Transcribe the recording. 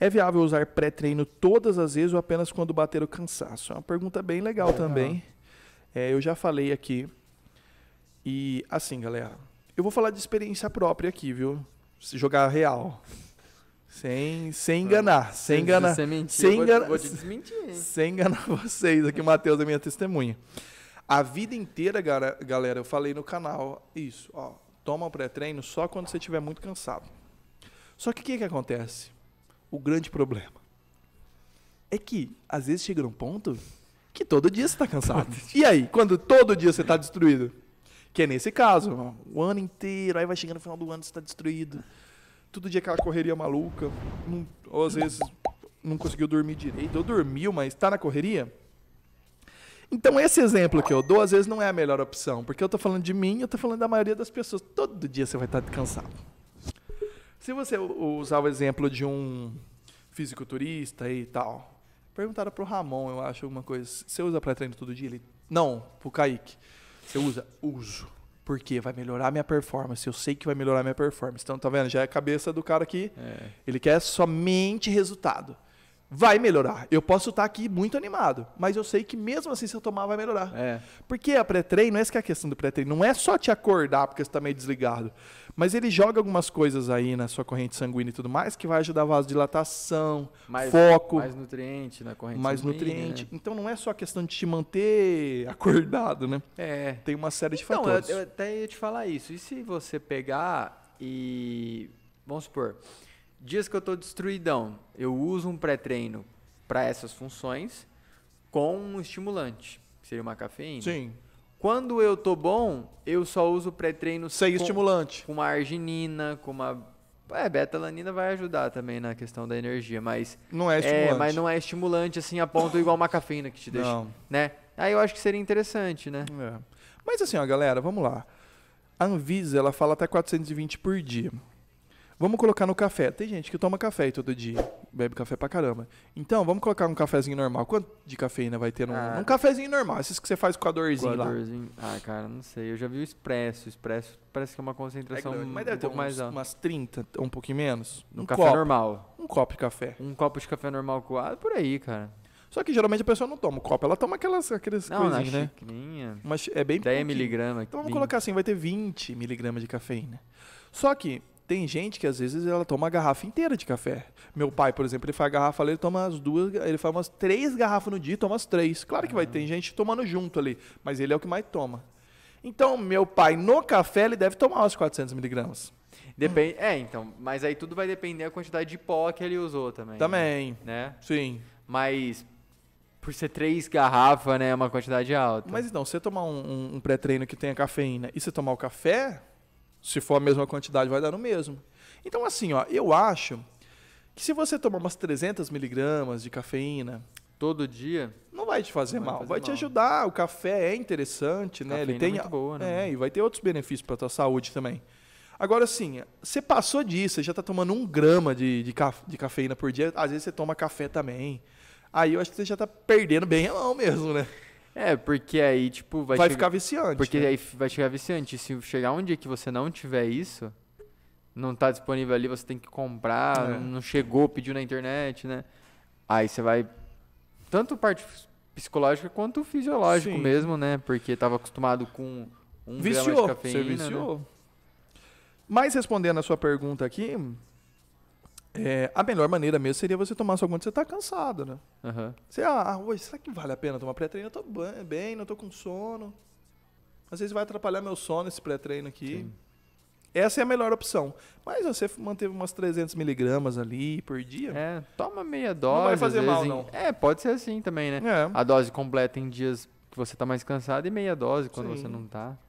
É viável usar pré-treino todas as vezes ou apenas quando bater o cansaço? É uma pergunta bem legal, também. É, eu já falei aqui. E assim, galera, eu vou falar de experiência própria aqui, viu? Se jogar real. Sem, sem enganar, sem, sem enganar. Sem mentir, sem vou, enganar, desmentir, Sem enganar vocês. Aqui o Matheus é minha testemunha. A vida inteira, galera, eu falei no canal isso, ó, toma o pré-treino só quando você estiver muito cansado. Só que o que, que acontece? o grande problema. É que, às vezes, chega num ponto que todo dia você está cansado. E aí, quando todo dia você está destruído? Que é nesse caso, o ano inteiro, aí vai chegando no final do ano, você está destruído. Todo dia aquela correria maluca, não, ou às vezes não conseguiu dormir direito, ou dormiu, mas está na correria. Então, esse exemplo que eu dou, às vezes, não é a melhor opção, porque eu estou falando de mim, eu estou falando da maioria das pessoas. Todo dia você vai estar tá cansado. Se você usar o exemplo de um fisiculturista e tal. Perguntaram pro Ramon, eu acho, alguma coisa. Você usa pré-treino todo dia? Ele, não, pro Kaique. Você usa? Uso. Porque vai melhorar minha performance. Eu sei que vai melhorar minha performance. Então, tá vendo? Já é a cabeça do cara que é. ele quer somente resultado vai melhorar. Eu posso estar aqui muito animado, mas eu sei que mesmo assim, se eu tomar, vai melhorar. É. Porque a pré-treino, essa que é a questão do pré-treino, não é só te acordar porque você está meio desligado, mas ele joga algumas coisas aí na sua corrente sanguínea e tudo mais que vai ajudar a vasodilatação, mais, foco. Mais nutriente na corrente mais sanguínea. Mais nutriente. Né? Então não é só questão de te manter acordado, né? É. Tem uma série de então, fatores. Eu, eu até ia te falar isso. E se você pegar e... Vamos supor... Dias que eu estou destruidão, eu uso um pré-treino para essas funções com um estimulante, que seria uma cafeína. Sim. Quando eu tô bom, eu só uso pré-treino sem com, estimulante. Com uma arginina, com uma é, betalanina vai ajudar também na questão da energia, mas não é, é estimulante. É, mas não é estimulante assim a ponto igual uma cafeína que te deixa, não. né? Aí eu acho que seria interessante, né? É. Mas assim, ó, galera, vamos lá. A Anvisa, ela fala até 420 por dia. Vamos colocar no café. Tem gente que toma café todo dia, bebe café pra caramba. Então, vamos colocar um cafezinho normal. Quanto de cafeína vai ter num, ah, cafezinho normal? Esses que você faz com a dorzinha lá. Ah, cara, não sei. Eu já vi o expresso. O expresso parece que é uma concentração é mas deve um ter mais umas 30, um pouquinho menos. Um, um café copo, normal. Um copo de café. Um copo de café normal coado, por aí, cara. Só que geralmente a pessoa não toma o copo, ela toma aquelas, aquelas não, coisinhas, né? Mas é bem 10 miligramas. Então vamos 20. colocar assim, vai ter 20 miligramas de cafeína. Só que tem gente que às vezes ela toma uma garrafa inteira de café. Meu pai, por exemplo, ele faz garrafa, ele toma as duas, ele faz umas três garrafas no dia, toma as três. Claro que vai ah. ter gente tomando junto ali, mas ele é o que mais toma. Então, meu pai, no café, ele deve tomar os 400 miligramas. Depende, é, então, mas aí tudo vai depender da quantidade de pó que ele usou também. Né? Também. Né? Sim. Mas por ser três garrafas, né, é uma quantidade alta. Mas então, você tomar um, um, um pré-treino que tenha cafeína e você tomar o café, se for a mesma quantidade, vai dar no mesmo. Então, assim, ó, eu acho que se você tomar umas 300 miligramas de cafeína todo dia, não vai te fazer vai mal, fazer vai mal. te ajudar. O café é interessante, né? Ele é tem é muito boa, né? É, e vai ter outros benefícios para a tua saúde também. Agora, assim, você passou disso, você já está tomando um grama de, de, de, cafeína por dia, às vezes você toma café também. Aí eu acho que você já está perdendo bem a mão mesmo, né? É, porque aí, tipo, vai, vai ficar viciante. Porque né? aí vai chegar viciante. Se chegar um dia que você não tiver isso, não tá disponível ali, você tem que comprar, é. não chegou, pediu na internet, né? Aí você vai. Tanto parte psicológica quanto fisiológico Sim. mesmo, né? Porque tava acostumado com um viciou, grama de cafeína. Você né? viciou. Né? Mas respondendo a sua pergunta aqui, é, a melhor maneira mesmo seria você tomar só quando você está cansado, né? Uhum. Você, ah, hoje, ah, será que vale a pena tomar pré-treino? Eu tô bem, não tô com sono. Às vezes vai atrapalhar meu sono esse pré-treino aqui. Sim. Essa é a melhor opção. Mas você manteve umas 300 miligramas ali por dia. É, toma meia dose. Não vai fazer mal, não. É, pode ser assim também, né? É. A dose completa em dias que você está mais cansado e meia dose quando Sim. você não está